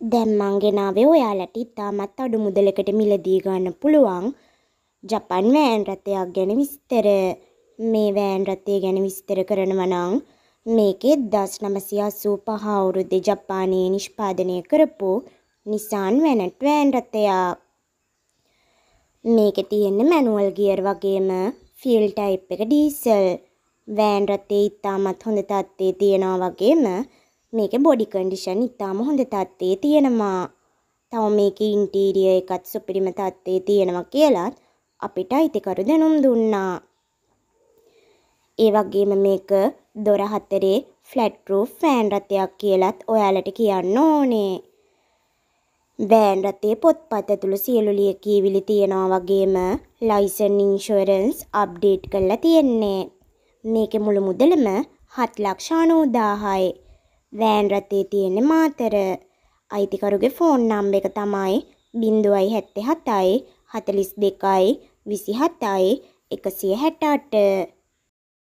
දැන් මං ගෙනාවේ ඔයාලට ඉතාමත් අඩු මුදලකට මිලදී ගන්න පුළුවන් ජපන් වෑන් රථයක් ගැන විස්තර මේ වෑන් රථය ගැන විස්තර කරනවා නම් මේකේ 1985 අවුරුද්දේ ජපානයේ නිෂ්පාදනය කරපු නිසාන් වැනට් වෑන් රථයක්. මේකේ තියෙන මැනුවල් ගියර් වගේම ෆියල් ටයිප් එක ඩීසල්. වෑන් රථේ ඉතාමත් හොඳ තත්ත්වයේ තියනවා වගේම මේක බොඩි කන්ඩිෂන් ඉතාම හොඳ තත්ත්වයේ තියෙනවා. තව මේකේ ඉන්ටීරියර් එකත් සුපිරිම තත්ත්වයේ තියෙනවා කියලත් අපිට අයිතිකරු දැනුම් දුන්නා. ඒ වගේම මේක දොර හතරේ ෆ්ලැට් රූෆ් ෆෑන් රථයක් කියලත් ඔයාලට කියන්න ඕනේ. වෑන් රථයේ පොත්පත් ඇතුළු සියලු ලියකියවිලි තියෙනවා වගේම ලයිසන් ඉන්ෂුරන්ස් අප්ඩේට් කරලා තියෙන්නේ. මේකේ මුළු මුදලම 7 ලක්ෂ 90000යි. වෑන් රථයේ තියෙන මාතර. අයිතිකරුගේ ෆෝන් නම්බ එක තමයි බින්දුවයි හැත්තේ හතයි හතලිස් දෙකයි විසි හතයි එකසිය හැටාට.